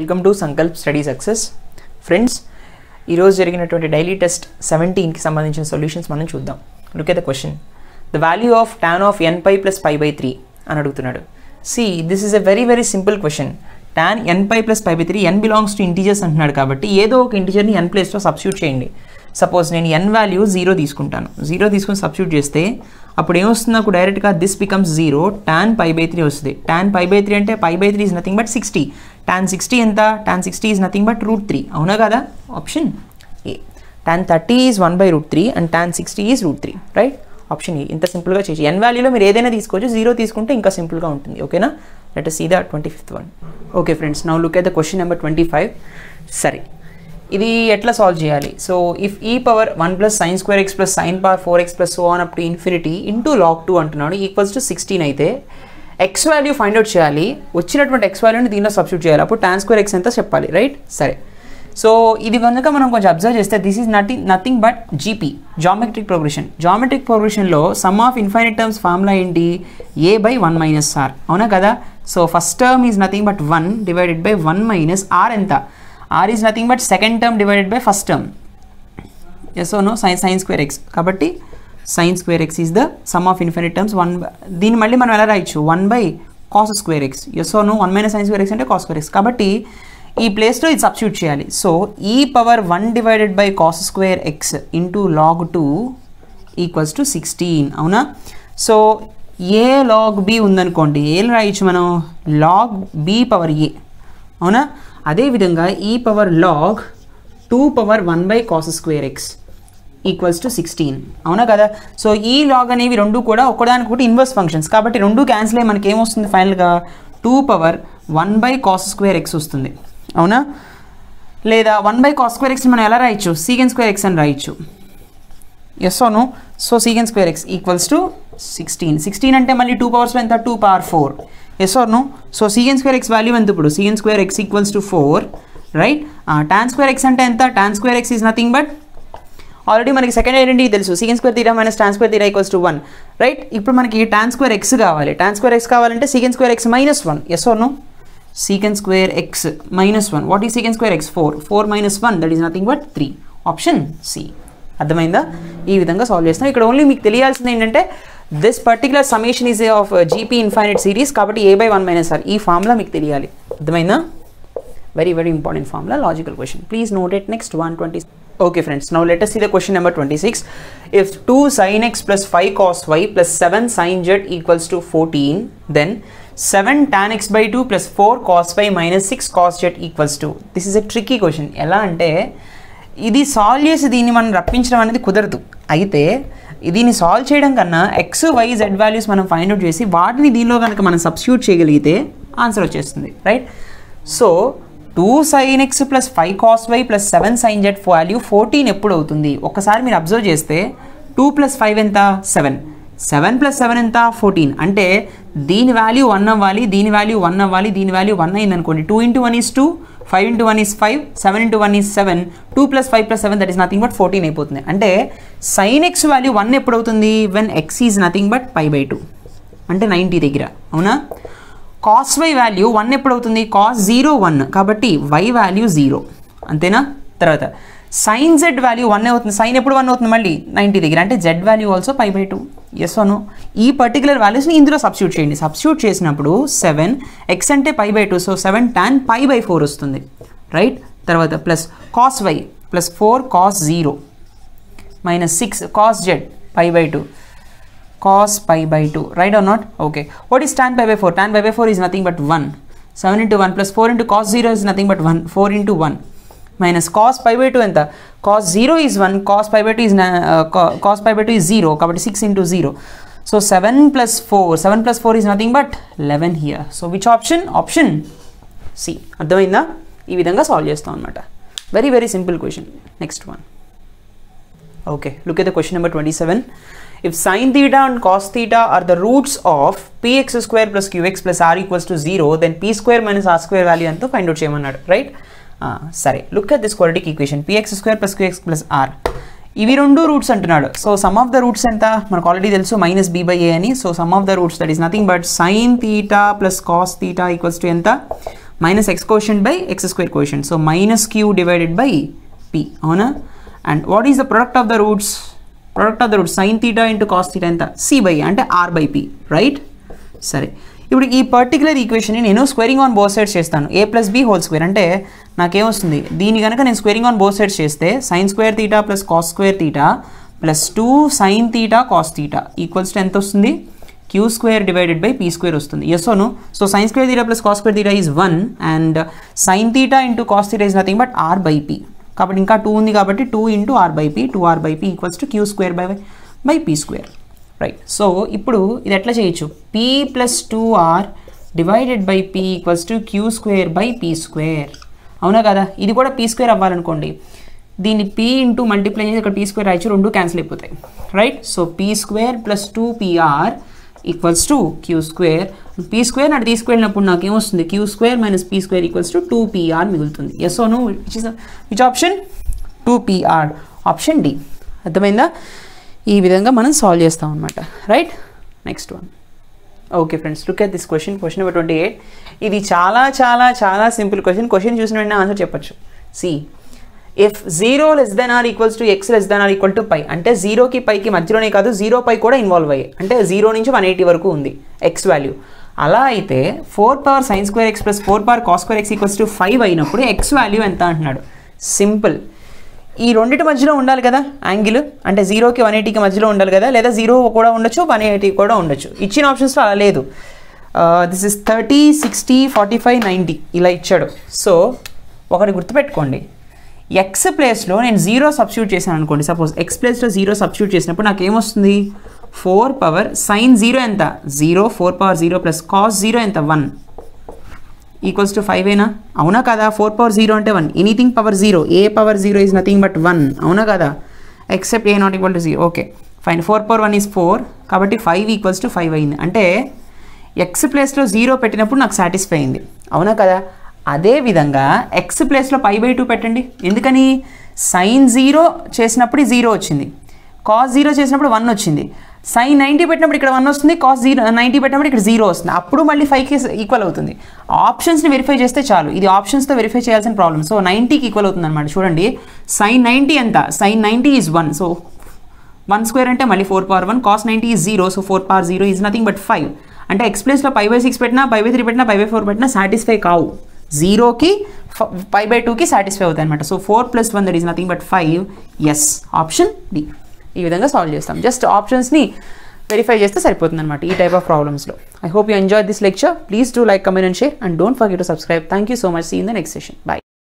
Welcome to Sankalp study success friends ఈరోజు జరిగినటువంటి daily test సెవెంటీన్కి సంబంధించిన సొల్యూషన్స్ మనం చూద్దాం look at the question the value of tan of N pi plus pi by three అని అడుగుతున్నాడు see this is a very very simple question tan N pi plus pi by three N belongs to integers అంటున్నాడు కాబట్టి ఏదో ఒక ఇంటీజర్ని ఎన్ ప్లేస్లో substitute చేయండి suppose నేను N value zero తీసుకుంటాను జీరో తీసుకుని సబ్స్ట్యూట్ చేస్తే అప్పుడు ఏమొస్తుంది అప్పుడు డైరెక్ట్గా this becomes zero tan pi by three వస్తుంది టాన్ పై బై త్రీ అంటే pi by three is nothing but sixty tan sixty ఎంత tan sixty is nothing but root three అవునా కదా option A tan thirty is one by root three and tan sixty is root three right option A ఇంత సింపుల్గా చేసి ఎన్ వాల్యూలో మీరు ఏదైనా తీసుకోవచ్చు zero తీసుకుంటే ఇంకా సింపుల్గా ఉంటుంది ఓకేనా let see the twenty fifth one okay friends now look అయితే క్వశ్చన్ నెంబర్ ట్వంటీ ఫైవ్ సరే ఇది ఎట్లా సాల్వ్ చేయాలి so if e power one plus sin square X plus sin power four X plus one up to infinity into log two అంటున్నాడు equals to sixteen అయితే X value find out చేయాలి వచ్చినటువంటి X వాల్యూని దీనిలో substitute చేయాలి అప్పుడు tan square X ఎంత చెప్పాలి రైట్ సరే సో ఇది కనుక మనం కొంచెం అబ్జర్వ్ చేస్తే this is nothing nothing but GP geometric progression geometric ప్రోగ్రెషన్లో sum of infinite terms formula ఏంటి A by one minus R అవునా కదా so first term is nothing but one divided by one minus R ఎంత R is nothing but second term divided by first term yes oh no sin sin square X కాబట్టి sin square X is the sum of infinite terms one దీన్ని మళ్ళీ మనం ఎలా రాయొచ్చు one by cos square X yes oh no one minus sin square X అంటే cos square X కాబట్టి ఈ ప్లేస్లో ఇది సబ్స్టిట్యూట్ చేయాలి so e power one divided by cos square X into log two equals to sixteen అవునా so A log B ఉందనుకోండి ఏం రాయొచ్చు మనం లాగ్ బి పవర్ ఏ అవునా అదేవిధంగా e power log two power one by cos square X equals to sixteen అవునా కదా so ఈ లాగ్ అనేవి రెండు కూడా ఒకదానికి ఒకటి ఇన్వర్స్ ఫంక్షన్స్ కాబట్టి రెండు క్యాన్సిల్ అయ్యి మనకి ఏమొస్తుంది ఫైనల్గా two power one by cos square X వస్తుంది అవునా లేదా వన్ బై కాస్ స్క్వేర్ ఎక్స్ని మనం ఎలా రాయొచ్చు సీకెన్ స్క్వేర్ ఎక్స్ అని రాయొచ్చు ఎస్ అవును so sec square X equals to sixteen sixteen అంటే మళ్ళీ టూ పవర్స్లో ఎంత two power four yes or no so sec square X value ఎంత ఇప్పుడు sec square X equals to four right tan square X అంటే ఎంత tan square X is nothing but already మనకి second identity తెలుసు sec square theta minus tan square theta equals to one right ఇప్పుడు మనకి tan square X కావాలి Tron square X కావాలంటే sec square X minus one yes or no sec square X minus one what ఈ sec square X four four minus one that is nothing but three option C అర్థమైందా ఈ విధంగా solve చేస్తాం ఇక్కడ only మీకు తెలియాల్సింది ఏంటంటే this particular summation is of GP infinite series కాబట్టి A by one minus R ఈ ఫార్ములా మీకు తెలియాలి అర్థమైందా very very important formula logical question please note it next one twenty okay friends now let us see the question number twenty six if two sin X plus five cos Y plus seven sin Z equals to fourteen then seven tan X by two plus four cos five minus six cos Z equals to this is a tricky question ఎలా అంటే ఇది solve చేసి దీన్ని మనం రప్పించడం అనేది కుదరదు అయితే దీన్ని సాల్వ్ చేయడం కన్నా ఎక్స్ వై జెడ్ వాల్యూస్ మనం ఫైండ్ అవుట్ చేసి వాటిని దీనిలో కనుక మనం సబ్స్టిట్యూట్ చేయగలిగితే ఆన్సర్ వచ్చేస్తుంది right so two sin X plus five cos Y plus seven sin Z value fourteen ఎప్పుడు అవుతుంది ఒక్కసారి మీరు అబ్జర్వ్ చేస్తే టూ ప్లస్ ఫైవ్ ఎంత సెవెన్ సెవెన్ ప్లస్ సెవెన్ ఎంత ఫోర్టీన్ అంటే దీని వాల్యూ వన్ అవ్వాలి దీని వాల్యూ వన్ అవ్వాలి దీని వాల్యూ వన్ అయింది అనుకోండి two into one is two five into one is five seven into one is seven two plus five plus seven that is nothing but fourteen అయిపోతుంది అంటే sin X value one ఎప్పుడు అవుతుంది when X is nothing but pi by two అంటే ninety దగ్గర అవునా cos Y value one ఎప్పుడు అవుతుంది cos zero one కాబట్టి వై వాల్యూ జీరో అంతేనా తర్వాత సైన్ జెడ్ వాల్యూ వన్ అవుతుంది సైన్ ఎప్పుడు వన్ అవుతుంది మళ్ళీ నైంటీ దగ్గర అంటే Z value also pi by two yes అను ఈ పర్టికులర్ వాల్యూస్ని ఇందులో సబ్స్టిట్యూట్ చేయండి సబ్స్యూట్ చేసినప్పుడు సెవెన్ ఎక్స్ అంటే pi by two so seven tan pi by four వస్తుంది రైట్ తర్వాత plus cos Y plus four cos zero minus six cos Z pi by two cos pi by two right or not okay what is tan pi by four tan pi by four is nothing but one seven into one plus four into cos zero is nothing but one four into one minus cos pi by two ఎంత cos zero is one cos pi by two is cos pi by two is zero కాబట్టి six into zero so seven plus four seven plus four is nothing but eleven here so which option option C అర్థమైందా ఈ విధంగా solve చేస్తాం అనమాట very very simple question next one Okay, look at the question number 27. If sin theta and cos theta are the roots of px square plus qx plus r equals to 0, then p square minus r square value and find out చేయమన్నాడు right? సరే look at this quadratic equation P X square plus Q X plus R ఇవి రెండు roots అంటున్నాడు so sum of the roots ఎంత మనకు already తెలుసు minus B by A అని so sum of the roots that is nothing but sin theta plus cos theta equals to ఎంత minus X coefficient by X square so so minus Q divided by P అవునా and what is the product of the roots product of the roots sin theta into cos theta ఎంత C by అంటే R by P right సరే ఇప్పుడు ఈ particular ఈక్వేషన్ని నేను squaring on both sides చేస్తాను A plus B whole square అంటే నాకేమొస్తుంది దీని కనుక నేను స్క్వేరింగ్ ఆన్ బోత్ సైడ్స్ చేస్తే sin square theta plus cos square theta plus two sin theta cos theta equals to ఎంత వస్తుంది Q square divided by P square వస్తుంది yes or no so sin square theta plus cos square theta is one and sin theta into cos theta is nothing but R by P కాబట్టి ఇంకా two ఉంది కాబట్టి two into R by P two R by P equals to Q square by by P square right so ఇప్పుడు ఇది ఎట్లా చేయొచ్చు P plus two R divided by P equals to Q square by P square అవునా కదా ఇది కూడా P square అవ్వాలనుకోండి దీన్ని P into multiply చేసి ఇక్కడ పీ స్క్వేర్ రాయచ్చు రెండు క్యాన్సిల్ అయిపోతాయి right so P square plus two PR equals to Q square P square అటు తీసుకెళ్ళినప్పుడు నాకు ఏమొస్తుంది Q square minus P square equals to two PR మిగులుతుంది yes oh no which is which option two PR option D అర్థమైందా ఈ విధంగా మనం solve చేస్తాం అనమాట right next one okay friends look at this question question number twenty eight ఇది చాలా చాలా చాలా సింపుల్ క్వశ్చన్ క్వశ్చన్ చూసిన వెంటనే ఆన్సర్ చెప్పచ్చు C if zero less than or equals to X less than or equal to pi అంటే జీరోకి పైకి మధ్యలోనే కాదు జీరో పై కూడా ఇన్వాల్వ్ అయ్యాయి అంటే జీరో నుంచి వన్ ఎయిటీ వరకు ఉంది ఎక్స్ వాల్యూ అలా అయితే four power sine square X plus four power cos square X equals to five అయినప్పుడు ఎక్స్ వాల్యూ ఎంత అంటున్నాడు సింపుల్ ఈ రెండింటి మధ్యలో ఉండాలి కదా యాంగిల్ అంటే జీరోకి వన్ ఎయిటీకి మధ్యలో ఉండాలి కదా లేదా జీరో కూడా ఉండొచ్చు వన్ ఎయిటీ కూడా ఉండొచ్చు ఇచ్చిన ఆప్షన్స్లో అలా లేదు this is thirty sixty forty five ninety ఇలా ఇచ్చాడు సో ఒకటి గుర్తుపెట్టుకోండి ఎక్స్ ప్లేస్లో నేను జీరో సబ్స్టిట్యూట్ చేశాను అనుకోండి సపోజ్ ఎక్స్ ప్లేస్లో జీరో సబ్స్యూట్ చేసినప్పుడు నాకు ఏమొస్తుంది ఫోర్ పవర్ సైన్ జీరో ఎంత zero four power zero plus cos zero ఎంత వన్ ఈక్వల్స్ టు ఫైవ్ అయినా అవునా కదా ఫోర్ పవర్ జీరో అంటే one anything power zero A power zero is nothing but one అవునా కదా except A not equal to zero okay fine four power one is four కాబట్టి five equals to five అయింది అంటే X ప్లేస్లో zero పెట్టినప్పుడు నాకు satisfy అయింది అవునా కదా అదేవిధంగా ఎక్స్ ప్లేస్లో పై బై టూ పెట్టండి ఎందుకని సైన్ జీరో చేసినప్పుడు జీరో వచ్చింది కాస్ జీరో చేసినప్పుడు వన్ వచ్చింది సైన్ నైంటీ పెట్టినప్పుడు ఇక్కడ వన్ వస్తుంది కాస్ జీరో నైంటీ పెట్టినప్పుడు ఇక్కడ జీరో వస్తుంది అప్పుడు మళ్ళీ ఫైవ్ కేస్ ఈక్వల్ అవుతుంది ఆప్షన్స్ని వెరిఫై చేస్తే చాలు ఇది ఆప్షన్స్తో వెరిఫై చేయాల్సిన ప్రాబ్లం సో నైంటీకి ఈక్వల్ అవుతుంది అనమాట చూడండి సైన్ నైంటీ ఎంత sine ninety is one so one square అంటే మళ్ళీ four power one cos ninety is zero so four power zero is nothing but five అంటే ఎక్స్ప్లేస్లో ఫైవ్ బై సిక్స్ పెట్టినా ఫైవ్ బై త్రీ పెట్టినా ఫైవ్ బై ఫోర్ పెట్టినా satisfy కావు జీరోకి five by టూకి సాటిస్ఫై అవుతాయి అనమాట so four plus one that is nothing but five yes option D ఈ విధంగా సాల్వ్ చేస్తాం జస్ట్ ఆప్షన్స్ని వెరిఫై చేస్తే సరిపోతుంది అనమాట ఈ టైప్ ఆఫ్ ప్రాబ్లమ్స్లో I hope you enjoy this lecture please do like comment and share and don't forget to subscribe thank you so much see in the next session by